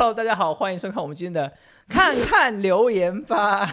哈喽，大家好，欢迎收看我们今天的《看看留言吧》。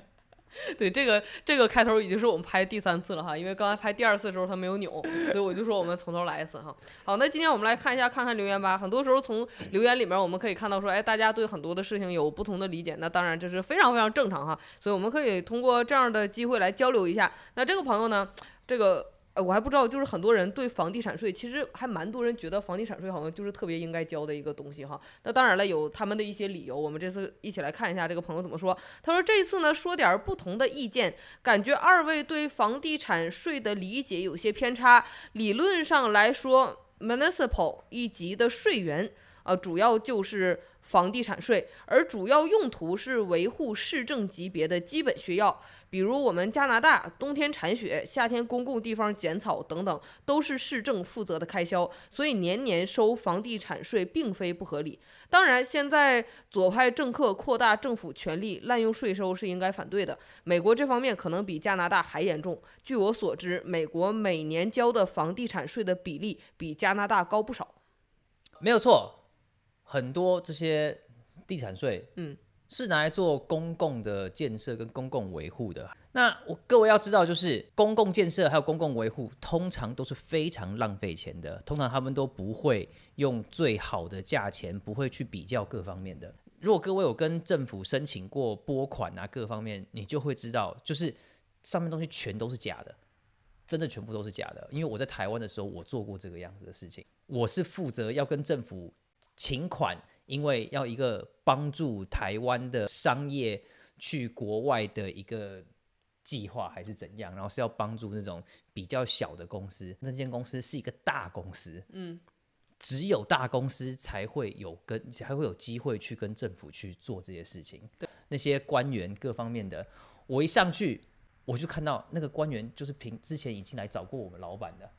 对，这个这个开头已经是我们拍第三次了哈，因为刚才拍第二次的时候他没有扭，所以我就说我们从头来一次哈。好，那今天我们来看一下《看看留言吧》，很多时候从留言里面我们可以看到说，哎，大家对很多的事情有不同的理解，那当然这是非常非常正常哈。所以我们可以通过这样的机会来交流一下。那这个朋友呢，这个。我还不知道，就是很多人对房地产税，其实还蛮多人觉得房地产税好像就是特别应该交的一个东西哈。那当然了，有他们的一些理由。我们这次一起来看一下这个朋友怎么说。他说这次呢说点不同的意见，感觉二位对房地产税的理解有些偏差。理论上来说，municipal 一级的税源，呃，主要就是。房地产税，而主要用途是维护市政级别的基本需要，比如我们加拿大冬天铲雪、夏天公共地方剪草等等，都是市政负责的开销，所以年年收房地产税并非不合理。当然，现在左派政客扩大政府权力、滥用税收是应该反对的。美国这方面可能比加拿大还严重。据我所知，美国每年交的房地产税的比例比加拿大高不少。没有错。很多这些地产税，嗯，是拿来做公共的建设跟公共维护的。那我各位要知道，就是公共建设还有公共维护，通常都是非常浪费钱的。通常他们都不会用最好的价钱，不会去比较各方面的。如果各位有跟政府申请过拨款啊，各方面，你就会知道，就是上面东西全都是假的，真的全部都是假的。因为我在台湾的时候，我做过这个样子的事情，我是负责要跟政府。请款，因为要一个帮助台湾的商业去国外的一个计划，还是怎样？然后是要帮助那种比较小的公司，那间公司是一个大公司，嗯，只有大公司才会有跟才会有机会去跟政府去做这些事情。对，那些官员各方面的，我一上去我就看到那个官员就是凭之前已经来找过我们老板的。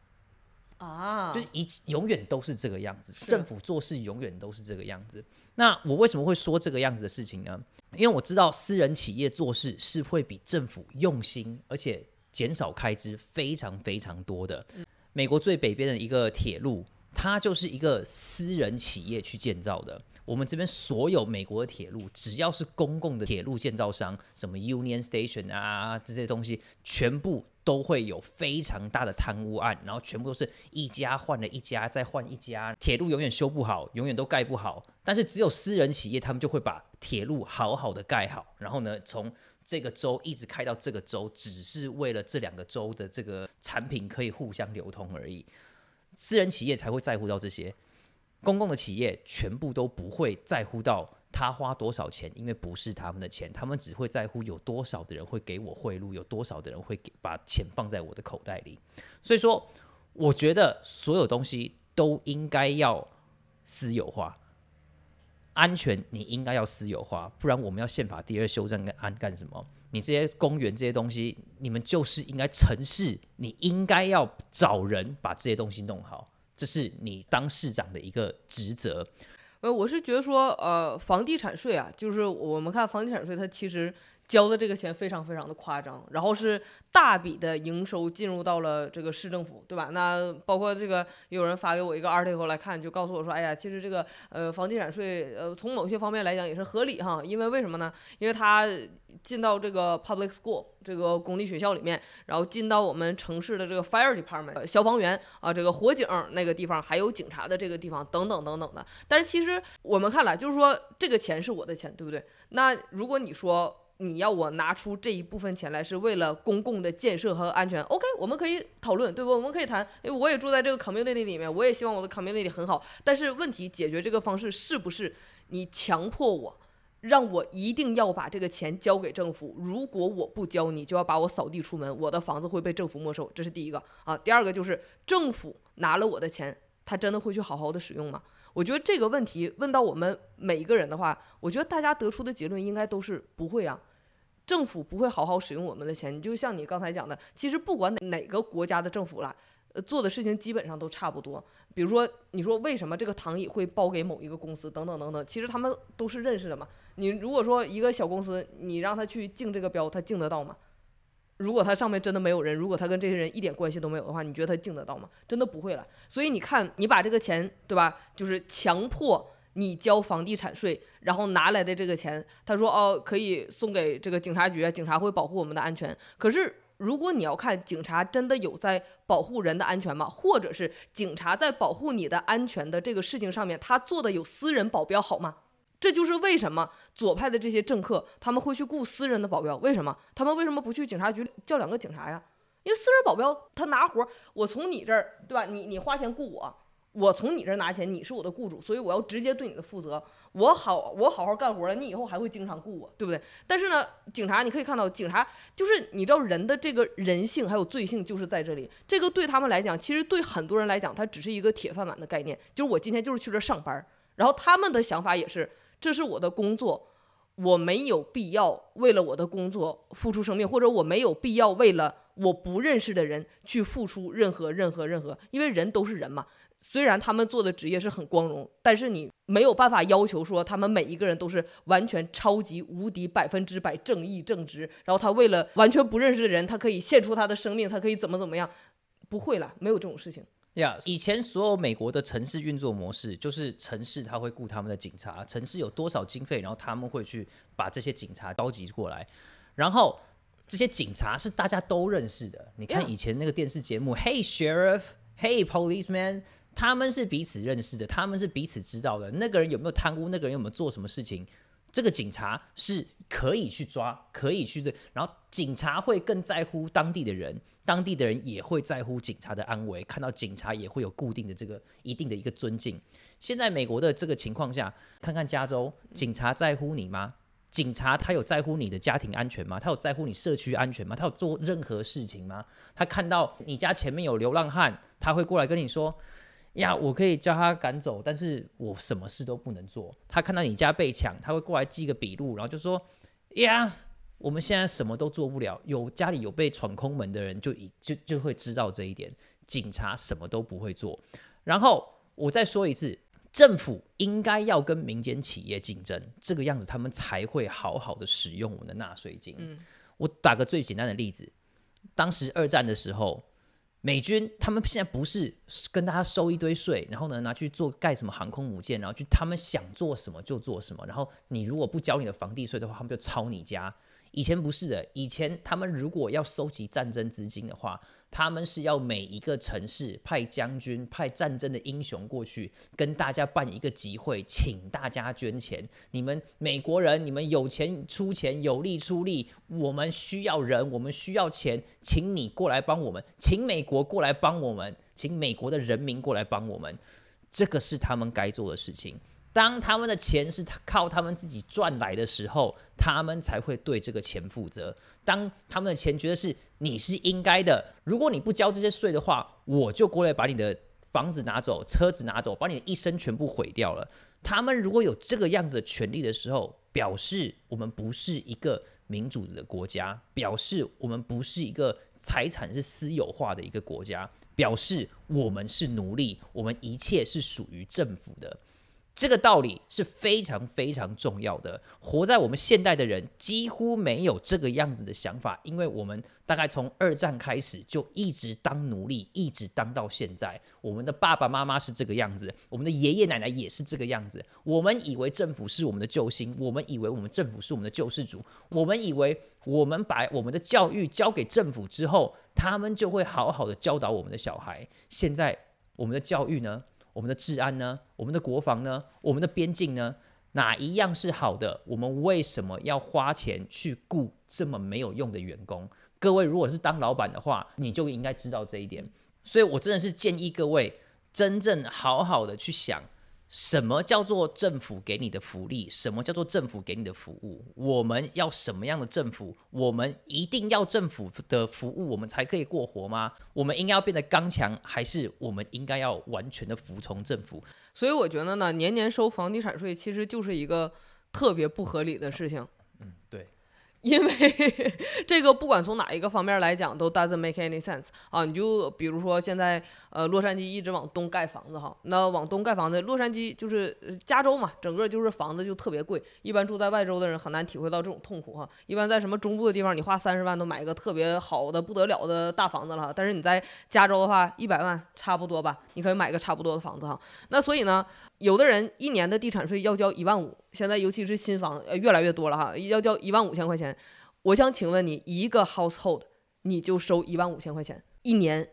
啊，就是一永远都是这个样子，政府做事永远都是这个样子。那我为什么会说这个样子的事情呢？因为我知道私人企业做事是会比政府用心，而且减少开支非常非常多的。美国最北边的一个铁路，它就是一个私人企业去建造的。我们这边所有美国的铁路，只要是公共的铁路建造商，什么 Union Station 啊这些东西，全部。都会有非常大的贪污案，然后全部都是一家换了一家再换一家，铁路永远修不好，永远都盖不好。但是只有私人企业，他们就会把铁路好好的盖好，然后呢，从这个州一直开到这个州，只是为了这两个州的这个产品可以互相流通而已。私人企业才会在乎到这些，公共的企业全部都不会在乎到。他花多少钱？因为不是他们的钱，他们只会在乎有多少的人会给我贿赂，有多少的人会给把钱放在我的口袋里。所以说，我觉得所有东西都应该要私有化。安全你应该要私有化，不然我们要宪法第二修正案干什么？你这些公园这些东西，你们就是应该城市，你应该要找人把这些东西弄好，这是你当市长的一个职责。呃，我是觉得说，呃，房地产税啊，就是我们看房地产税，它其实。交的这个钱非常非常的夸张，然后是大笔的营收进入到了这个市政府，对吧？那包括这个有人发给我一个 article 来看，就告诉我说，哎呀，其实这个呃房地产税呃从某些方面来讲也是合理哈，因为为什么呢？因为它进到这个 public school 这个公立学校里面，然后进到我们城市的这个 fire department 消防员啊这个火警那个地方，还有警察的这个地方等等等等的。但是其实我们看来就是说这个钱是我的钱，对不对？那如果你说。你要我拿出这一部分钱来，是为了公共的建设和安全。OK，我们可以讨论，对不？我们可以谈。诶，我也住在这个 community 里面，我也希望我的 community 很好。但是问题解决这个方式是不是你强迫我，让我一定要把这个钱交给政府？如果我不交，你就要把我扫地出门，我的房子会被政府没收。这是第一个啊。第二个就是政府拿了我的钱，他真的会去好好的使用吗？我觉得这个问题问到我们每一个人的话，我觉得大家得出的结论应该都是不会啊。政府不会好好使用我们的钱，你就像你刚才讲的，其实不管哪哪个国家的政府啦，呃，做的事情基本上都差不多。比如说，你说为什么这个躺椅会包给某一个公司，等等等等，其实他们都是认识的嘛。你如果说一个小公司，你让他去竞这个标，他竞得到吗？如果他上面真的没有人，如果他跟这些人一点关系都没有的话，你觉得他竞得到吗？真的不会了。所以你看，你把这个钱，对吧？就是强迫。你交房地产税，然后拿来的这个钱，他说哦，可以送给这个警察局，警察会保护我们的安全。可是，如果你要看警察真的有在保护人的安全吗？或者是警察在保护你的安全的这个事情上面，他做的有私人保镖好吗？这就是为什么左派的这些政客他们会去雇私人的保镖，为什么他们为什么不去警察局叫两个警察呀？因为私人保镖他拿活，我从你这儿对吧？你你花钱雇我。我从你这儿拿钱，你是我的雇主，所以我要直接对你的负责。我好，我好好干活了，你以后还会经常雇我，对不对？但是呢，警察，你可以看到，警察就是你知道人的这个人性还有罪性就是在这里。这个对他们来讲，其实对很多人来讲，它只是一个铁饭碗的概念，就是我今天就是去这上班。然后他们的想法也是，这是我的工作，我没有必要为了我的工作付出生命，或者我没有必要为了我不认识的人去付出任何任何任何，因为人都是人嘛。虽然他们做的职业是很光荣，但是你没有办法要求说他们每一个人都是完全超级无敌百分之百正义正直，然后他为了完全不认识的人，他可以献出他的生命，他可以怎么怎么样？不会了，没有这种事情。呀，以前所有美国的城市运作模式就是城市他会雇他们的警察，城市有多少经费，然后他们会去把这些警察召集过来，然后这些警察是大家都认识的。你看以前那个电视节目，Hey Sheriff，Hey Policeman。他们是彼此认识的，他们是彼此知道的。那个人有没有贪污？那个人有没有做什么事情？这个警察是可以去抓，可以去这。然后警察会更在乎当地的人，当地的人也会在乎警察的安危。看到警察也会有固定的这个一定的一个尊敬。现在美国的这个情况下，看看加州，警察在乎你吗？警察他有在乎你的家庭安全吗？他有在乎你社区安全吗？他有做任何事情吗？他看到你家前面有流浪汉，他会过来跟你说。呀，我可以叫他赶走，但是我什么事都不能做。他看到你家被抢，他会过来记个笔录，然后就说：“呀，我们现在什么都做不了。”有家里有被闯空门的人，就已就就会知道这一点。警察什么都不会做。然后我再说一次，政府应该要跟民间企业竞争，这个样子他们才会好好的使用我们的纳税金。嗯，我打个最简单的例子，当时二战的时候。美军他们现在不是跟大家收一堆税，然后呢拿去做盖什么航空母舰，然后去他们想做什么就做什么。然后你如果不交你的房地税的话，他们就抄你家。以前不是的，以前他们如果要收集战争资金的话，他们是要每一个城市派将军、派战争的英雄过去，跟大家办一个集会，请大家捐钱。你们美国人，你们有钱出钱，有力出力，我们需要人，我们需要钱，请你过来帮我们，请美国过来帮我们，请美国的人民过来帮我们，这个是他们该做的事情。当他们的钱是靠他们自己赚来的时候，他们才会对这个钱负责。当他们的钱觉得是你是应该的，如果你不交这些税的话，我就过来把你的房子拿走、车子拿走，把你的一生全部毁掉了。他们如果有这个样子的权利的时候，表示我们不是一个民主的国家，表示我们不是一个财产是私有化的一个国家，表示我们是奴隶，我们一切是属于政府的。这个道理是非常非常重要的。活在我们现代的人几乎没有这个样子的想法，因为我们大概从二战开始就一直当奴隶，一直当到现在。我们的爸爸妈妈是这个样子，我们的爷爷奶奶也是这个样子。我们以为政府是我们的救星，我们以为我们政府是我们的救世主，我们以为我们把我们的教育交给政府之后，他们就会好好的教导我们的小孩。现在我们的教育呢？我们的治安呢？我们的国防呢？我们的边境呢？哪一样是好的？我们为什么要花钱去雇这么没有用的员工？各位如果是当老板的话，你就应该知道这一点。所以我真的是建议各位真正好好的去想。什么叫做政府给你的福利？什么叫做政府给你的服务？我们要什么样的政府？我们一定要政府的服务，我们才可以过活吗？我们应该要变得刚强，还是我们应该要完全的服从政府？所以我觉得呢，年年收房地产税其实就是一个特别不合理的事情。嗯，对。因为 这个不管从哪一个方面来讲，都 doesn't make any sense 啊！你就比如说现在呃，洛杉矶一直往东盖房子哈，那往东盖房子，洛杉矶就是加州嘛，整个就是房子就特别贵，一般住在外州的人很难体会到这种痛苦哈。一般在什么中部的地方，你花三十万都买一个特别好的不得了的大房子了，但是你在加州的话，一百万差不多吧，你可以买个差不多的房子哈。那所以呢？有的人一年的地产税要交一万五，现在尤其是新房呃越来越多了哈，要交一万五千块钱。我想请问你，一个 household 你就收一万五千块钱一年，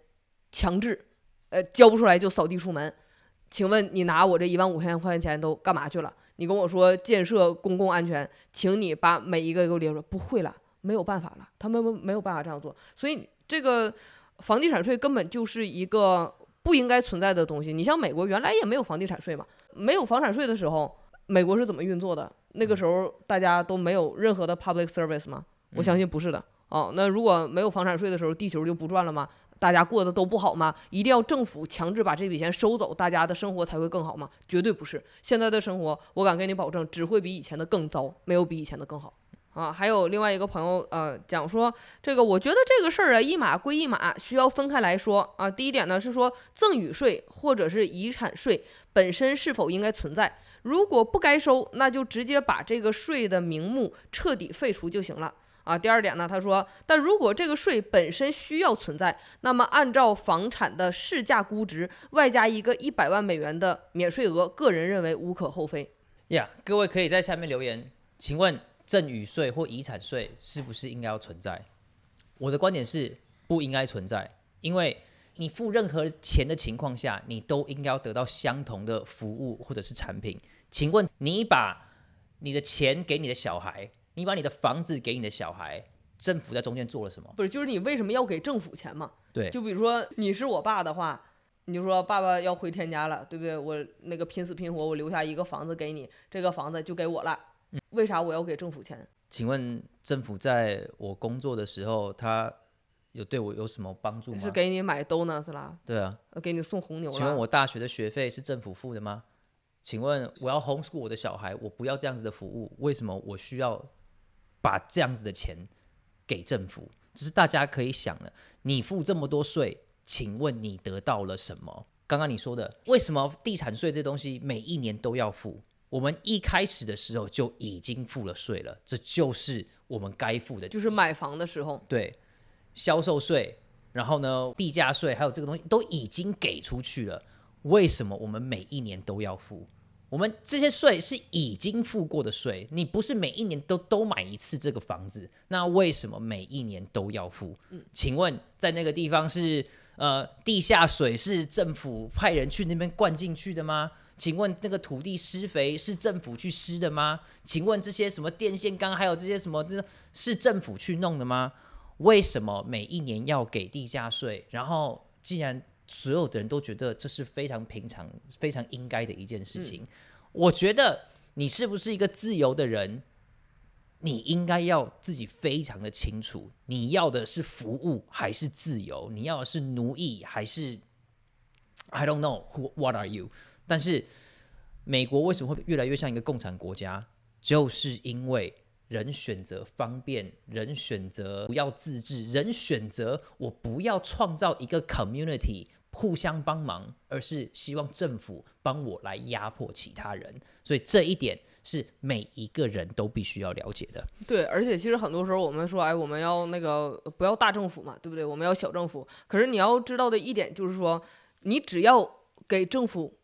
强制呃交不出来就扫地出门。请问你拿我这一万五千块钱都干嘛去了？你跟我说建设公共安全，请你把每一个给我列出来。不会了，没有办法了，他们没有办法这样做，所以这个房地产税根本就是一个。不应该存在的东西，你像美国原来也没有房地产税嘛？没有房产税的时候，美国是怎么运作的？那个时候大家都没有任何的 public service 吗？我相信不是的。哦，那如果没有房产税的时候，地球就不转了吗？大家过得都不好吗？一定要政府强制把这笔钱收走，大家的生活才会更好吗？绝对不是。现在的生活，我敢跟你保证，只会比以前的更糟，没有比以前的更好。啊，还有另外一个朋友，呃，讲说这个，我觉得这个事儿啊，一码归一码，需要分开来说啊。第一点呢是说赠与税或者是遗产税本身是否应该存在，如果不该收，那就直接把这个税的名目彻底废除就行了啊。第二点呢，他说，但如果这个税本身需要存在，那么按照房产的市价估值，外加一个一百万美元的免税额，个人认为无可厚非呀。各位可以在下面留言，请问。赠与税或遗产税是不是应该要存在？我的观点是不应该存在，因为你付任何钱的情况下，你都应该要得到相同的服务或者是产品。请问你把你的钱给你的小孩，你把你的房子给你的小孩，政府在中间做了什么？不是，就是你为什么要给政府钱嘛？对，就比如说你是我爸的话，你就说爸爸要回天家了，对不对？我那个拼死拼活，我留下一个房子给你，这个房子就给我了。为啥我要给政府钱？请问政府在我工作的时候，他有对我有什么帮助吗？是给你买 donuts 啦？对啊，给你送红牛了？请问我大学的学费是政府付的吗？请问我要 homeschool 我的小孩，我不要这样子的服务，为什么我需要把这样子的钱给政府？只是大家可以想了，你付这么多税，请问你得到了什么？刚刚你说的，为什么地产税这东西每一年都要付？我们一开始的时候就已经付了税了，这就是我们该付的，就是买房的时候，对，销售税，然后呢，地价税，还有这个东西都已经给出去了。为什么我们每一年都要付？我们这些税是已经付过的税，你不是每一年都都买一次这个房子，那为什么每一年都要付？嗯，请问在那个地方是呃地下水是政府派人去那边灌进去的吗？请问那个土地施肥是政府去施的吗？请问这些什么电线杆，还有这些什么，这是政府去弄的吗？为什么每一年要给地价税？然后既然所有的人都觉得这是非常平常、非常应该的一件事情，我觉得你是不是一个自由的人？你应该要自己非常的清楚，你要的是服务还是自由？你要的是奴役还是？I don't know who what are you？但是美国为什么会越来越像一个共产国家？就是因为人选择方便，人选择不要自治，人选择我不要创造一个 community 互相帮忙，而是希望政府帮我来压迫其他人。所以这一点是每一个人都必须要了解的。对，而且其实很多时候我们说，哎，我们要那个不要大政府嘛，对不对？我们要小政府。可是你要知道的一点就是说，你只要给政府。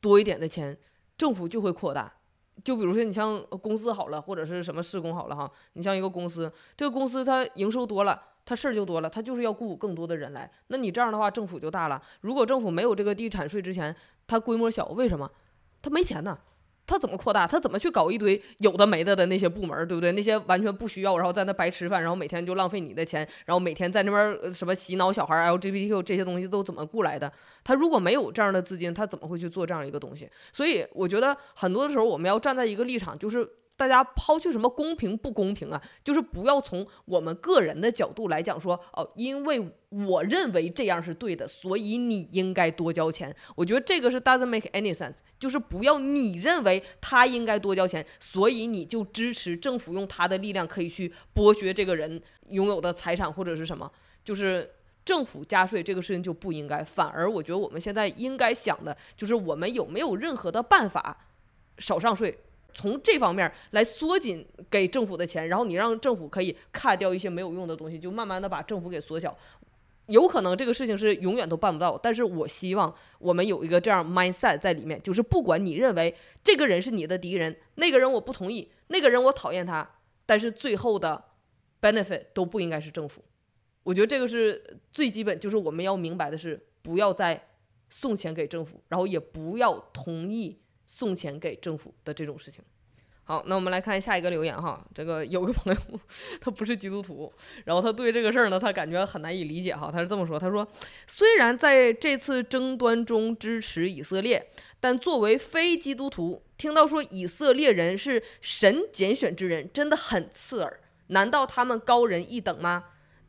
多一点的钱，政府就会扩大。就比如说，你像公司好了，或者是什么施工好了哈，你像一个公司，这个公司它营收多了，它事儿就多了，它就是要雇更多的人来。那你这样的话，政府就大了。如果政府没有这个地产税之前，它规模小，为什么？它没钱呢。他怎么扩大？他怎么去搞一堆有的没的的那些部门，对不对？那些完全不需要，然后在那白吃饭，然后每天就浪费你的钱，然后每天在那边什么洗脑小孩 LGBTQ 这些东西都怎么雇来的？他如果没有这样的资金，他怎么会去做这样一个东西？所以我觉得很多的时候，我们要站在一个立场，就是。大家抛去什么公平不公平啊，就是不要从我们个人的角度来讲说，哦，因为我认为这样是对的，所以你应该多交钱。我觉得这个是 doesn't make any sense，就是不要你认为他应该多交钱，所以你就支持政府用他的力量可以去剥削这个人拥有的财产或者是什么，就是政府加税这个事情就不应该。反而我觉得我们现在应该想的就是我们有没有任何的办法少上税。从这方面来缩紧给政府的钱，然后你让政府可以卡掉一些没有用的东西，就慢慢的把政府给缩小。有可能这个事情是永远都办不到，但是我希望我们有一个这样 mindset 在里面，就是不管你认为这个人是你的敌人，那个人我不同意，那个人我讨厌他，但是最后的 benefit 都不应该是政府。我觉得这个是最基本，就是我们要明白的是，不要再送钱给政府，然后也不要同意。送钱给政府的这种事情，好，那我们来看下一个留言哈。这个有个朋友，他不是基督徒，然后他对这个事儿呢，他感觉很难以理解哈。他是这么说，他说：虽然在这次争端中支持以色列，但作为非基督徒，听到说以色列人是神拣选之人，真的很刺耳。难道他们高人一等吗？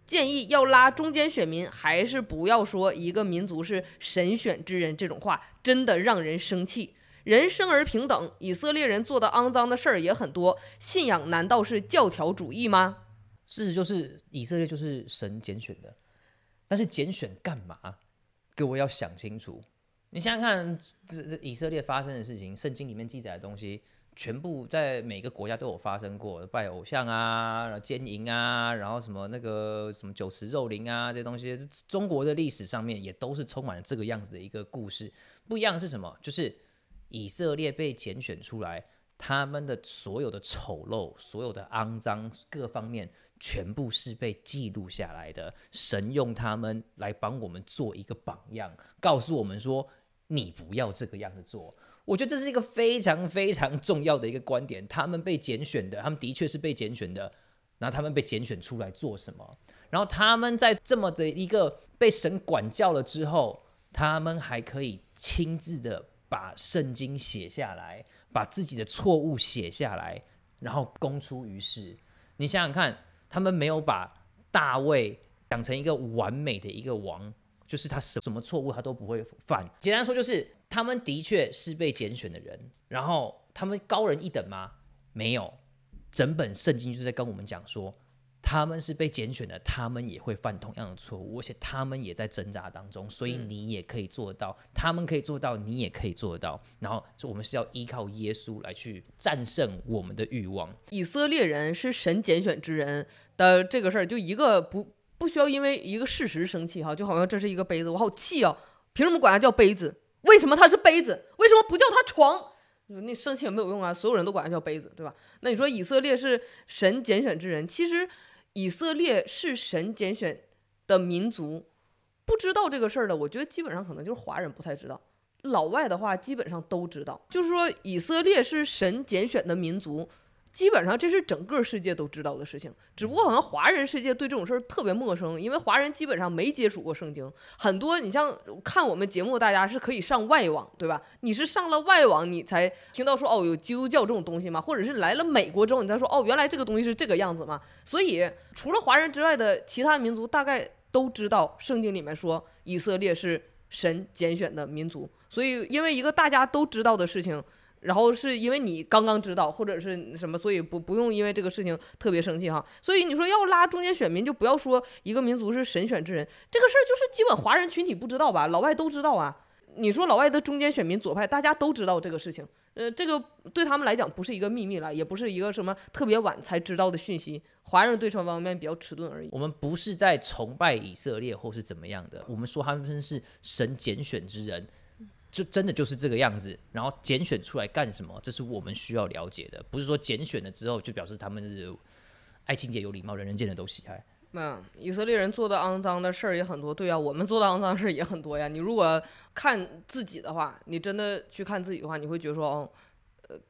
建议要拉中间选民，还是不要说一个民族是神选之人这种话，真的让人生气。人生而平等，以色列人做的肮脏的事儿也很多。信仰难道是教条主义吗？事实就是，以色列就是神拣选的。但是拣选干嘛？各位要想清楚。你想想看，这这以色列发生的事情，圣经里面记载的东西，全部在每个国家都有发生过，拜偶像啊，奸淫啊，然后什么那个什么酒池肉林啊，这些东西，中国的历史上面也都是充满这个样子的一个故事。不一样是什么？就是。以色列被拣选出来，他们的所有的丑陋、所有的肮脏各方面，全部是被记录下来的。神用他们来帮我们做一个榜样，告诉我们说：“你不要这个样子做。”我觉得这是一个非常非常重要的一个观点。他们被拣选的，他们的确是被拣选的。那他们被拣选出来做什么？然后他们在这么的一个被神管教了之后，他们还可以亲自的。把圣经写下来，把自己的错误写下来，然后公出于世。你想想看，他们没有把大卫养成一个完美的一个王，就是他什什么错误他都不会犯。简单说，就是他们的确是被拣选的人，然后他们高人一等吗？没有，整本圣经就是在跟我们讲说。他们是被拣选的，他们也会犯同样的错误，而且他们也在挣扎当中，所以你也可以做到，他们可以做到，你也可以做到。然后我们是要依靠耶稣来去战胜我们的欲望。以色列人是神拣选之人的这个事儿，就一个不不需要因为一个事实生气哈，就好像这是一个杯子，我好气哦，凭什么管它叫杯子？为什么它是杯子？为什么不叫它床？那生气也没有用啊！所有人都管他叫杯子，对吧？那你说以色列是神拣选之人，其实以色列是神拣选的民族。不知道这个事儿的，我觉得基本上可能就是华人不太知道，老外的话基本上都知道。就是说，以色列是神拣选的民族。基本上这是整个世界都知道的事情，只不过好像华人世界对这种事儿特别陌生，因为华人基本上没接触过圣经。很多你像看我们节目，大家是可以上外网，对吧？你是上了外网，你才听到说哦，有基督教这种东西吗？或者是来了美国之后，你才说哦，原来这个东西是这个样子吗？所以除了华人之外的其他民族，大概都知道圣经里面说以色列是神拣选的民族。所以因为一个大家都知道的事情。然后是因为你刚刚知道或者是什么，所以不不用因为这个事情特别生气哈。所以你说要拉中间选民，就不要说一个民族是神选之人，这个事儿就是基本华人群体不知道吧？老外都知道啊。你说老外的中间选民左派，大家都知道这个事情，呃，这个对他们来讲不是一个秘密了，也不是一个什么特别晚才知道的讯息。华人对这方面比较迟钝而已。我们不是在崇拜以色列或是怎么样的，我们说他们是神拣选之人。就真的就是这个样子，然后拣选出来干什么？这是我们需要了解的，不是说拣选了之后就表示他们是爱清洁、有礼貌、人人见的都喜爱。嗯，以色列人做的肮脏的事儿也很多，对啊，我们做的肮脏事也很多呀。你如果看自己的话，你真的去看自己的话，你会觉得说，哦，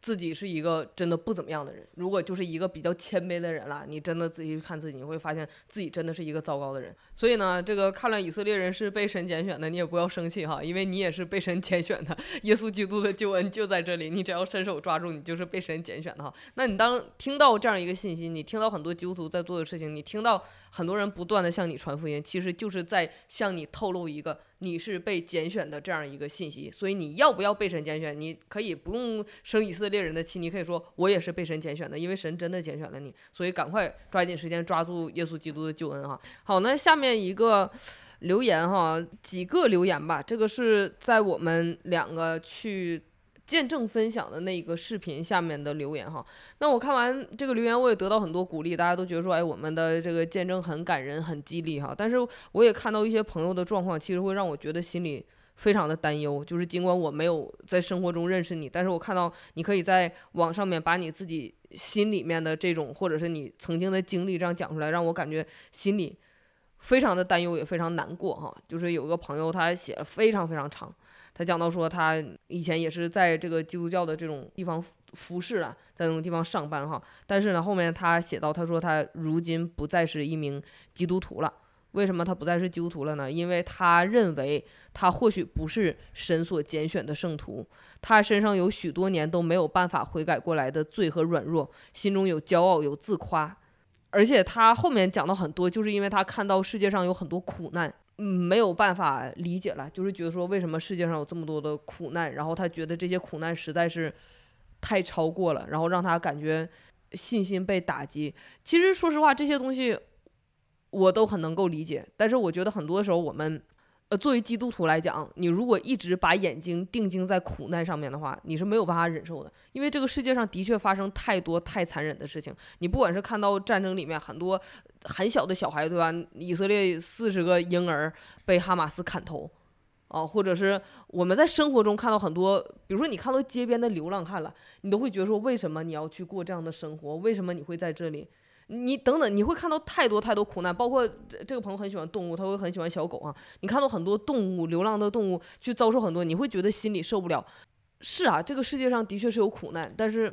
自己是一个真的不怎么样的人。如果就是一个比较谦卑的人了，你真的仔细去看自己，你会发现自己真的是一个糟糕的人。所以呢，这个看了以色列人是被神拣选的，你也不要生气哈，因为你也是被神 拣选的。耶稣基督的救恩就在这里，你只要伸手抓住，你就是被神拣选的哈。那你当听到这样一个信息，你听到很多基督徒在做的事情，你听到。很多人不断的向你传福音，其实就是在向你透露一个你是被拣选的这样一个信息。所以你要不要被神拣选？你可以不用生以色列人的气，你可以说我也是被神拣选的，因为神真的拣选了你。所以赶快抓紧时间抓住耶稣基督的救恩哈。好，那下面一个留言哈，几个留言吧。这个是在我们两个去。见证分享的那个视频下面的留言哈，那我看完这个留言，我也得到很多鼓励。大家都觉得说，哎，我们的这个见证很感人，很激励哈。但是我也看到一些朋友的状况，其实会让我觉得心里非常的担忧。就是尽管我没有在生活中认识你，但是我看到你可以在网上面把你自己心里面的这种，或者是你曾经的经历这样讲出来，让我感觉心里非常的担忧，也非常难过哈。就是有个朋友，他写了非常非常长。他讲到说，他以前也是在这个基督教的这种地方服侍了，在那种地方上班哈。但是呢，后面他写到，他说他如今不再是一名基督徒了。为什么他不再是基督徒了呢？因为他认为他或许不是神所拣选的圣徒，他身上有许多年都没有办法悔改过来的罪和软弱，心中有骄傲有自夸。而且他后面讲到很多，就是因为他看到世界上有很多苦难。嗯，没有办法理解了，就是觉得说为什么世界上有这么多的苦难，然后他觉得这些苦难实在是太超过了，然后让他感觉信心被打击。其实说实话，这些东西我都很能够理解，但是我觉得很多时候我们。呃，作为基督徒来讲，你如果一直把眼睛定睛在苦难上面的话，你是没有办法忍受的，因为这个世界上的确发生太多太残忍的事情。你不管是看到战争里面很多很小的小孩，对吧？以色列四十个婴儿被哈马斯砍头，啊，或者是我们在生活中看到很多，比如说你看到街边的流浪汉了，你都会觉得说，为什么你要去过这样的生活？为什么你会在这里？你等等，你会看到太多太多苦难，包括这个朋友很喜欢动物，他会很喜欢小狗啊。你看到很多动物，流浪的动物去遭受很多，你会觉得心里受不了。是啊，这个世界上的确是有苦难，但是，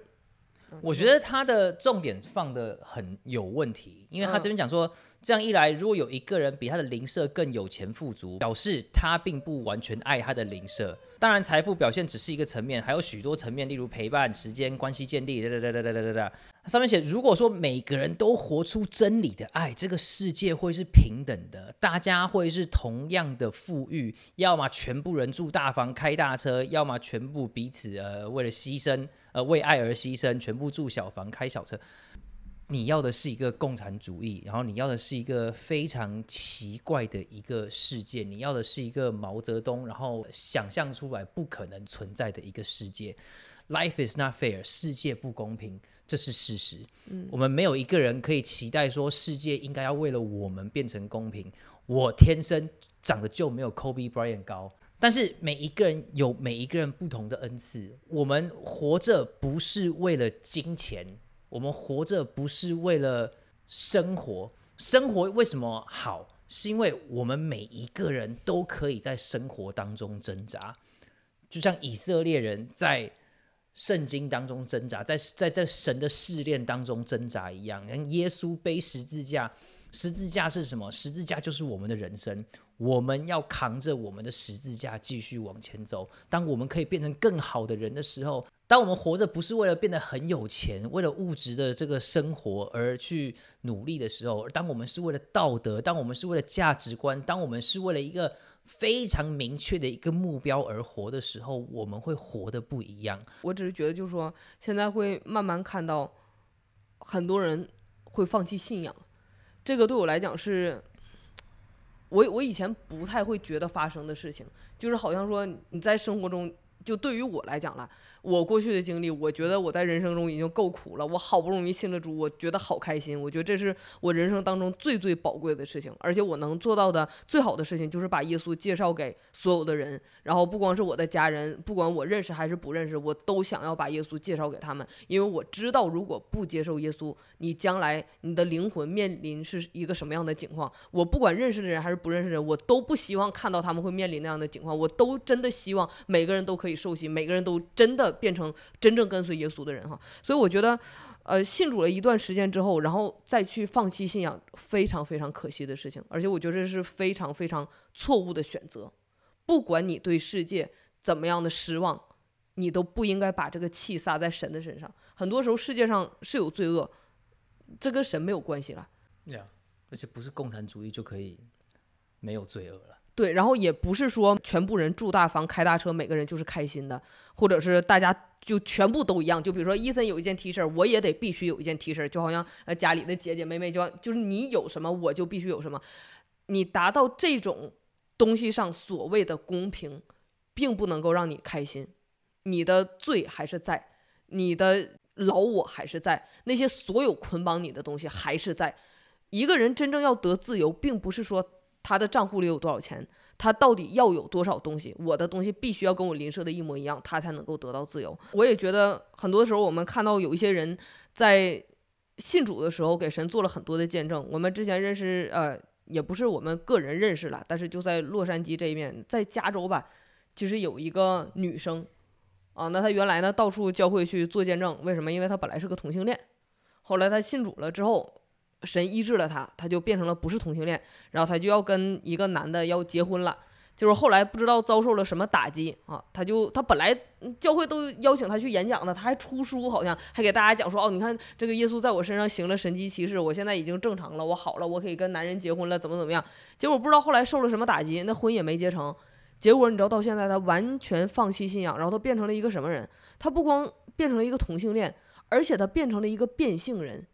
我觉得他的重点放的很有问题，因为他这边讲说。这样一来，如果有一个人比他的灵舍更有钱富足，表示他并不完全爱他的灵舍。当然，财富表现只是一个层面，还有许多层面，例如陪伴、时间、关系建立，哒哒哒哒哒哒哒哒。上面写，如果说每个人都活出真理的爱，这个世界会是平等的，大家会是同样的富裕，要么全部人住大房开大车，要么全部彼此呃为了牺牲呃为爱而牺牲，全部住小房开小车。你要的是一个共产主义，然后你要的是一个非常奇怪的一个世界，你要的是一个毛泽东，然后想象出来不可能存在的一个世界。Life is not fair，世界不公平，这是事实。我们没有一个人可以期待说世界应该要为了我们变成公平。我天生长得就没有 Kobe Bryant 高，但是每一个人有每一个人不同的恩赐。我们活着不是为了金钱。我们活着不是为了生活，生活为什么好？是因为我们每一个人都可以在生活当中挣扎，就像以色列人在圣经当中挣扎，在在在神的试炼当中挣扎一样。耶稣背十字架，十字架是什么？十字架就是我们的人生。我们要扛着我们的十字架继续往前走。当我们可以变成更好的人的时候，当我们活着不是为了变得很有钱，为了物质的这个生活而去努力的时候，当我们是为了道德，当我们是为了价值观，当我们是为了一个非常明确的一个目标而活的时候，我们会活得不一样。我只是觉得，就是说，现在会慢慢看到很多人会放弃信仰，这个对我来讲是。我我以前不太会觉得发生的事情，就是好像说你在生活中。就对于我来讲了，我过去的经历，我觉得我在人生中已经够苦了。我好不容易信了主，我觉得好开心，我觉得这是我人生当中最最宝贵的事情。而且我能做到的最好的事情，就是把耶稣介绍给所有的人。然后不光是我的家人，不管我认识还是不认识，我都想要把耶稣介绍给他们。因为我知道，如果不接受耶稣，你将来你的灵魂面临是一个什么样的情况。我不管认识的人还是不认识人，我都不希望看到他们会面临那样的情况。我都真的希望每个人都可以。受洗，每个人都真的变成真正跟随耶稣的人哈，所以我觉得，呃，信主了一段时间之后，然后再去放弃信仰，非常非常可惜的事情，而且我觉得这是非常非常错误的选择。不管你对世界怎么样的失望，你都不应该把这个气撒在神的身上。很多时候，世界上是有罪恶，这跟神没有关系了。而且不是共产主义就可以没有罪恶了。对，然后也不是说全部人住大房、开大车，每个人就是开心的，或者是大家就全部都一样。就比如说伊森有一件 T 恤，我也得必须有一件 T 恤，就好像呃家里的姐姐妹妹，就就是你有什么我就必须有什么。你达到这种东西上所谓的公平，并不能够让你开心，你的罪还是在，你的老我还是在，那些所有捆绑你的东西还是在。一个人真正要得自由，并不是说。他的账户里有多少钱？他到底要有多少东西？我的东西必须要跟我邻舍的一模一样，他才能够得到自由。我也觉得很多时候，我们看到有一些人在信主的时候，给神做了很多的见证。我们之前认识，呃，也不是我们个人认识了，但是就在洛杉矶这一面，在加州吧，其实有一个女生啊，那她原来呢到处教会去做见证，为什么？因为她本来是个同性恋，后来她信主了之后。神医治了他，他就变成了不是同性恋，然后他就要跟一个男的要结婚了。就是后来不知道遭受了什么打击啊，他就他本来教会都邀请他去演讲的，他还出书，好像还给大家讲说哦，你看这个耶稣在我身上行了神机骑士，我现在已经正常了，我好了，我可以跟男人结婚了，怎么怎么样。结果不知道后来受了什么打击，那婚也没结成。结果你知道到现在他完全放弃信仰，然后他变成了一个什么人？他不光变成了一个同性恋，而且他变成了一个变性人。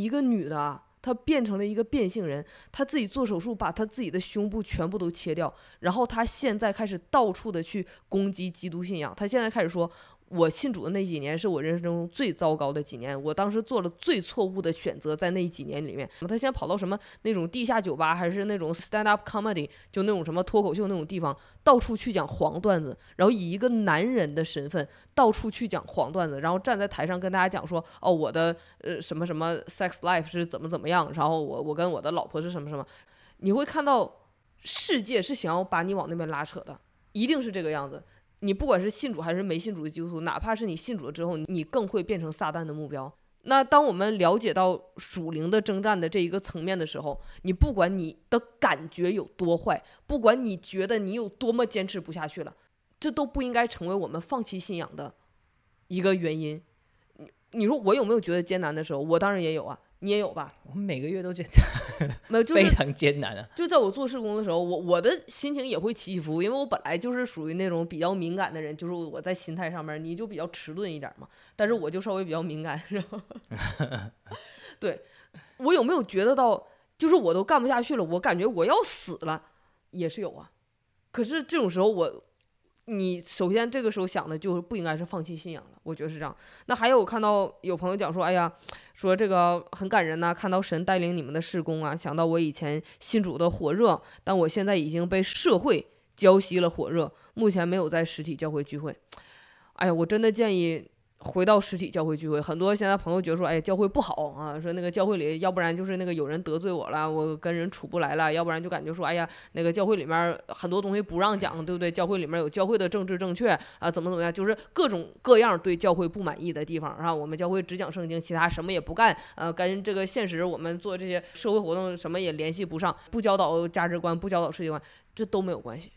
一个女的，她变成了一个变性人，她自己做手术，把她自己的胸部全部都切掉，然后她现在开始到处的去攻击基督信仰，她现在开始说。我信主的那几年是我人生中最糟糕的几年，我当时做了最错误的选择，在那几年里面，他现在跑到什么那种地下酒吧，还是那种 stand up comedy，就那种什么脱口秀那种地方，到处去讲黄段子，然后以一个男人的身份到处去讲黄段子，然后站在台上跟大家讲说，哦，我的呃什么什么 sex life 是怎么怎么样，然后我我跟我的老婆是什么什么，你会看到世界是想要把你往那边拉扯的，一定是这个样子。你不管是信主还是没信主的基督徒，哪怕是你信主了之后，你更会变成撒旦的目标。那当我们了解到属灵的征战的这一个层面的时候，你不管你的感觉有多坏，不管你觉得你有多么坚持不下去了，这都不应该成为我们放弃信仰的一个原因。你说我有没有觉得艰难的时候？我当然也有啊。你也有吧？我们每个月都检查，没有，非常艰难啊！就在我做试工的时候，我我的心情也会起起伏，因为我本来就是属于那种比较敏感的人，就是我在心态上面，你就比较迟钝一点嘛，但是我就稍微比较敏感，是吧？对，我有没有觉得到，就是我都干不下去了，我感觉我要死了，也是有啊。可是这种时候我。你首先这个时候想的就是不应该是放弃信仰了，我觉得是这样。那还有看到有朋友讲说，哎呀，说这个很感人呐，看到神带领你们的侍工啊，想到我以前信主的火热，但我现在已经被社会浇熄了火热，目前没有在实体教会聚会。哎呀，我真的建议。回到实体教会聚会，很多现在朋友觉得说，哎，教会不好啊，说那个教会里，要不然就是那个有人得罪我了，我跟人处不来了，要不然就感觉说，哎呀，那个教会里面很多东西不让讲，对不对？教会里面有教会的政治正确啊，怎么怎么样，就是各种各样对教会不满意的地方啊。我们教会只讲圣经，其他什么也不干，呃，跟这个现实我们做这些社会活动什么也联系不上，不教导价值观，不教导世界观，这都没有关系。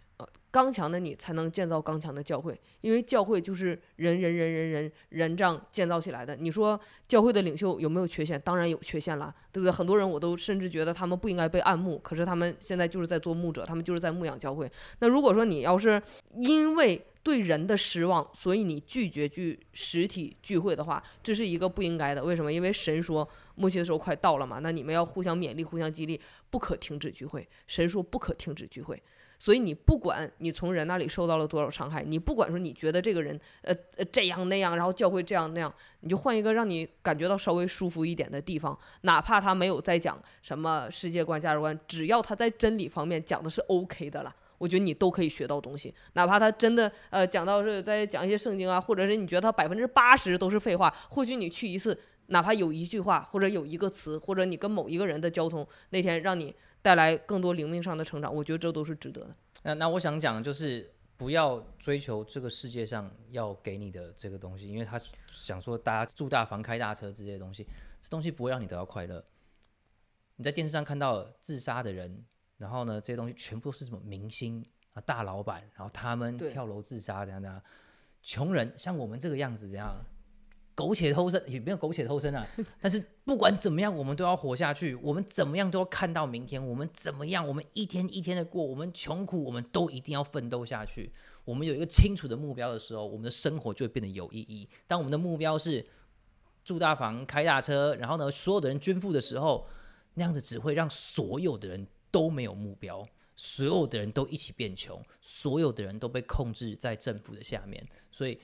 刚强的你才能建造刚强的教会，因为教会就是人人人人人人这样建造起来的。你说教会的领袖有没有缺陷？当然有缺陷了，对不对？很多人我都甚至觉得他们不应该被暗牧，可是他们现在就是在做牧者，他们就是在牧养教会。那如果说你要是因为对人的失望，所以你拒绝去实体聚会的话，这是一个不应该的。为什么？因为神说末期的时候快到了嘛，那你们要互相勉励，互相激励，不可停止聚会。神说不可停止聚会。所以你不管你从人那里受到了多少伤害，你不管说你觉得这个人呃呃这样那样，然后教会这样那样，你就换一个让你感觉到稍微舒服一点的地方，哪怕他没有再讲什么世界观价值观，只要他在真理方面讲的是 OK 的了，我觉得你都可以学到东西。哪怕他真的呃讲到是在讲一些圣经啊，或者是你觉得他百分之八十都是废话，或许你去一次，哪怕有一句话或者有一个词，或者你跟某一个人的交通那天让你。带来更多灵命上的成长，我觉得这都是值得的。那那我想讲的就是，不要追求这个世界上要给你的这个东西，因为他想说大家住大房、开大车之类的东西，这东西不会让你得到快乐。你在电视上看到自杀的人，然后呢这些东西全部都是什么明星啊、大老板，然后他们跳楼自杀怎样怎样，穷人像我们这个样子怎样？苟且偷生也没有苟且偷生啊！但是不管怎么样，我们都要活下去。我们怎么样都要看到明天。我们怎么样？我们一天一天的过。我们穷苦，我们都一定要奋斗下去。我们有一个清楚的目标的时候，我们的生活就会变得有意义。当我们的目标是住大房、开大车，然后呢，所有的人均富的时候，那样子只会让所有的人都没有目标，所有的人都一起变穷，所有的人都被控制在政府的下面。所以。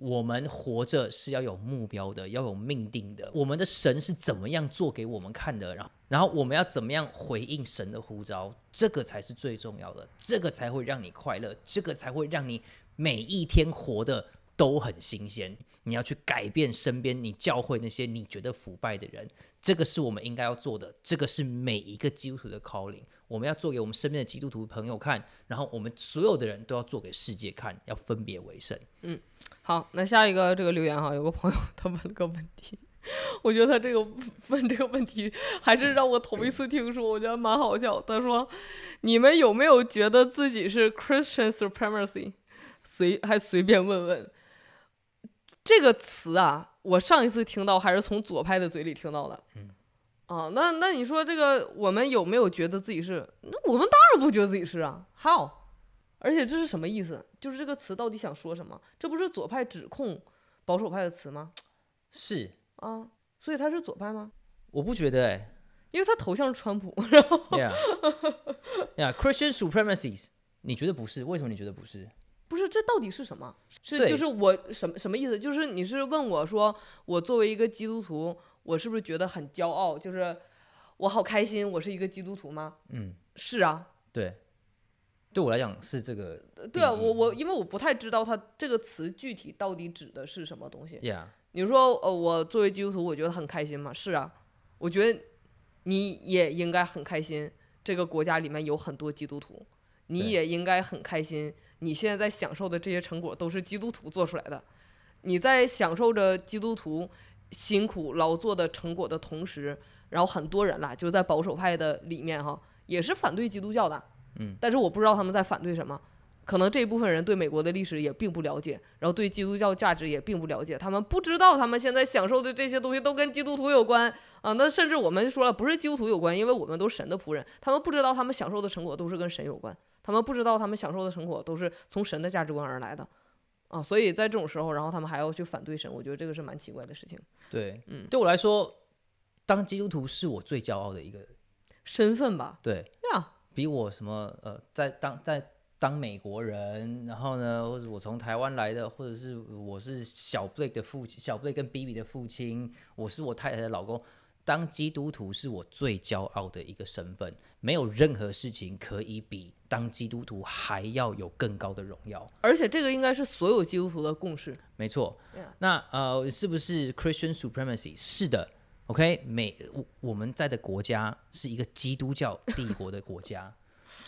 我们活着是要有目标的，要有命定的。我们的神是怎么样做给我们看的？然后，然后我们要怎么样回应神的呼召？这个才是最重要的，这个才会让你快乐，这个才会让你每一天活的。都很新鲜。你要去改变身边你教会那些你觉得腐败的人，这个是我们应该要做的。这个是每一个基督徒的 calling。我们要做给我们身边的基督徒朋友看，然后我们所有的人都要做给世界看，要分别为圣。嗯，好，那下一个这个留言哈，有个朋友他问了个问题，我觉得他这个问这个问题还是让我头一次听说，我觉得蛮好笑。他说：“你们有没有觉得自己是 Christian Supremacy？” 随还随便问问。这个词啊，我上一次听到还是从左派的嘴里听到的。嗯，啊，那那你说这个，我们有没有觉得自己是？那我们当然不觉得自己是啊。How？而且这是什么意思？就是这个词到底想说什么？这不是左派指控保守派的词吗？是啊，所以他是左派吗？我不觉得，哎，因为他头像是川普。然后，Yeah，Christian Supremacy，你觉得不是？为什么你觉得不是？不是，这到底是什么？是就是我什么什么意思？就是你是问我说，我作为一个基督徒，我是不是觉得很骄傲？就是我好开心，我是一个基督徒吗？嗯，是啊，对，对我来讲是这个。对啊，我我因为我不太知道他这个词具体到底指的是什么东西。你说，呃，我作为基督徒，我觉得很开心吗？是啊，我觉得你也应该很开心。这个国家里面有很多基督徒，你也应该很开心。你现在在享受的这些成果都是基督徒做出来的，你在享受着基督徒辛苦劳作的成果的同时，然后很多人啦，就在保守派的里面哈，也是反对基督教的，嗯，但是我不知道他们在反对什么，可能这一部分人对美国的历史也并不了解，然后对基督教价值也并不了解，他们不知道他们现在享受的这些东西都跟基督徒有关啊，那甚至我们说了不是基督徒有关，因为我们都是神的仆人，他们不知道他们享受的成果都是跟神有关。他们不知道，他们享受的成果都是从神的价值观而来的，啊，所以在这种时候，然后他们还要去反对神，我觉得这个是蛮奇怪的事情。对，嗯，对我来说，当基督徒是我最骄傲的一个身份吧。对呀，比我什么呃，在当在当美国人，然后呢，或者我从台湾来的，或者是我是小贝的父亲，小贝跟 BB 的父亲，我是我太太的老公。当基督徒是我最骄傲的一个身份，没有任何事情可以比当基督徒还要有更高的荣耀。而且这个应该是所有基督徒的共识。没错。那呃，是不是 Christian Supremacy？是的。OK，每我我们在的国家是一个基督教帝国的国家。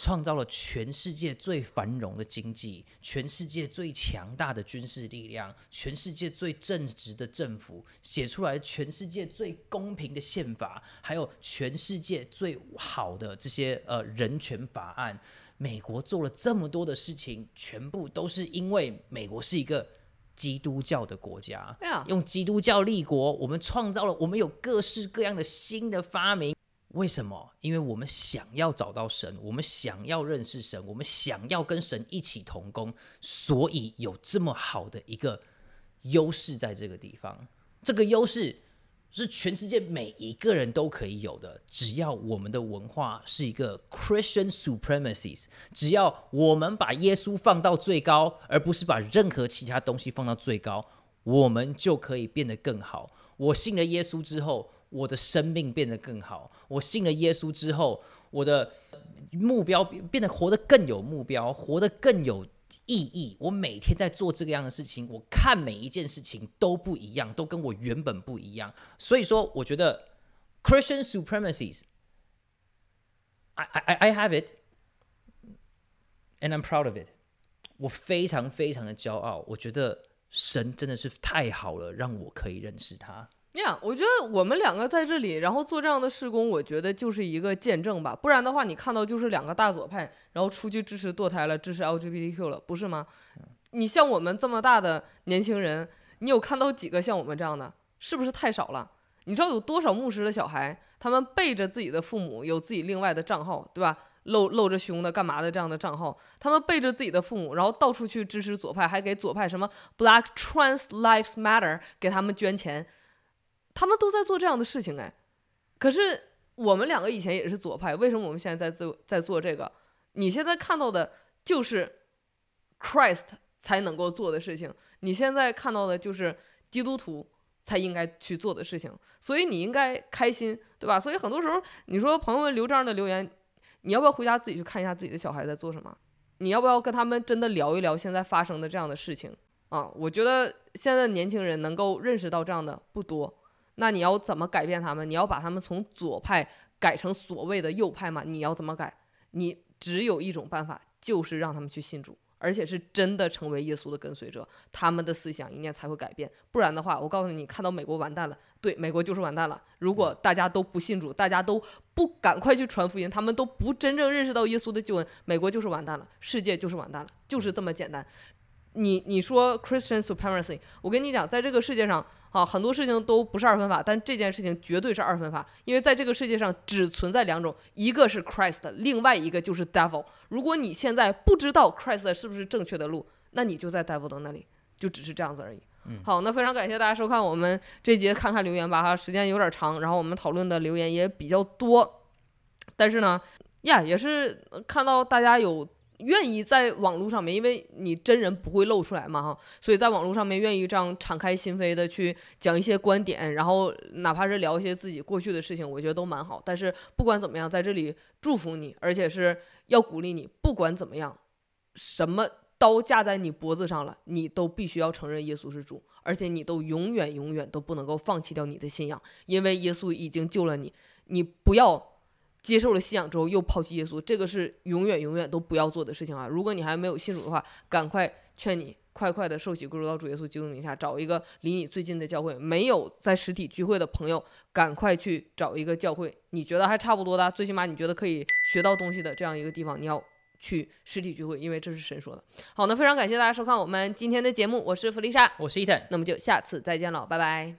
创造了全世界最繁荣的经济，全世界最强大的军事力量，全世界最正直的政府，写出来全世界最公平的宪法，还有全世界最好的这些呃人权法案。美国做了这么多的事情，全部都是因为美国是一个基督教的国家，用基督教立国，我们创造了，我们有各式各样的新的发明。为什么？因为我们想要找到神，我们想要认识神，我们想要跟神一起同工，所以有这么好的一个优势在这个地方。这个优势是全世界每一个人都可以有的，只要我们的文化是一个 Christian s u p r e m a c i e s 只要我们把耶稣放到最高，而不是把任何其他东西放到最高，我们就可以变得更好。我信了耶稣之后。我的生命变得更好。我信了耶稣之后，我的目标变得活得更有目标，活得更有意义。我每天在做这个样的事情，我看每一件事情都不一样，都跟我原本不一样。所以说，我觉得 Christian supremacies，I I I have it，and I'm proud of it。我非常非常的骄傲。我觉得神真的是太好了，让我可以认识他。那样，我觉得我们两个在这里，然后做这样的事工，我觉得就是一个见证吧。不然的话，你看到就是两个大左派，然后出去支持堕胎了，支持 LGBTQ 了，不是吗？你像我们这么大的年轻人，你有看到几个像我们这样的？是不是太少了？你知道有多少牧师的小孩，他们背着自己的父母，有自己另外的账号，对吧？露露着胸的、干嘛的这样的账号，他们背着自己的父母，然后到处去支持左派，还给左派什么 Black Trans Lives Matter 给他们捐钱。他们都在做这样的事情，哎，可是我们两个以前也是左派，为什么我们现在在做在做这个？你现在看到的就是 Christ 才能够做的事情，你现在看到的就是基督徒才应该去做的事情，所以你应该开心，对吧？所以很多时候你说朋友们留这样的留言，你要不要回家自己去看一下自己的小孩在做什么？你要不要跟他们真的聊一聊现在发生的这样的事情啊？我觉得现在年轻人能够认识到这样的不多。那你要怎么改变他们？你要把他们从左派改成所谓的右派吗？你要怎么改？你只有一种办法，就是让他们去信主，而且是真的成为耶稣的跟随者，他们的思想一念才会改变。不然的话，我告诉你，看到美国完蛋了，对，美国就是完蛋了。如果大家都不信主，大家都不赶快去传福音，他们都不真正认识到耶稣的救恩，美国就是完蛋了，世界就是完蛋了，就是这么简单。你你说 Christian Supremacy，我跟你讲，在这个世界上啊，很多事情都不是二分法，但这件事情绝对是二分法，因为在这个世界上只存在两种，一个是 Christ，另外一个就是 Devil。如果你现在不知道 Christ 是不是正确的路，那你就在 Devil 的那里，就只是这样子而已。好，那非常感谢大家收看我们这节，看看留言吧哈，时间有点长，然后我们讨论的留言也比较多，但是呢，呀，也是看到大家有。愿意在网络上面，因为你真人不会露出来嘛哈，所以在网络上面愿意这样敞开心扉的去讲一些观点，然后哪怕是聊一些自己过去的事情，我觉得都蛮好。但是不管怎么样，在这里祝福你，而且是要鼓励你，不管怎么样，什么刀架在你脖子上了，你都必须要承认耶稣是主，而且你都永远永远都不能够放弃掉你的信仰，因为耶稣已经救了你，你不要。接受了信仰之后又抛弃耶稣，这个是永远永远都不要做的事情啊！如果你还没有信主的话，赶快劝你快快的受洗归入到主耶稣基督名下，找一个离你最近的教会。没有在实体聚会的朋友，赶快去找一个教会，你觉得还差不多的，最起码你觉得可以学到东西的这样一个地方，你要去实体聚会，因为这是神说的。好，那非常感谢大家收看我们今天的节目，我是弗丽莎，我是伊藤，那么就下次再见了，拜拜。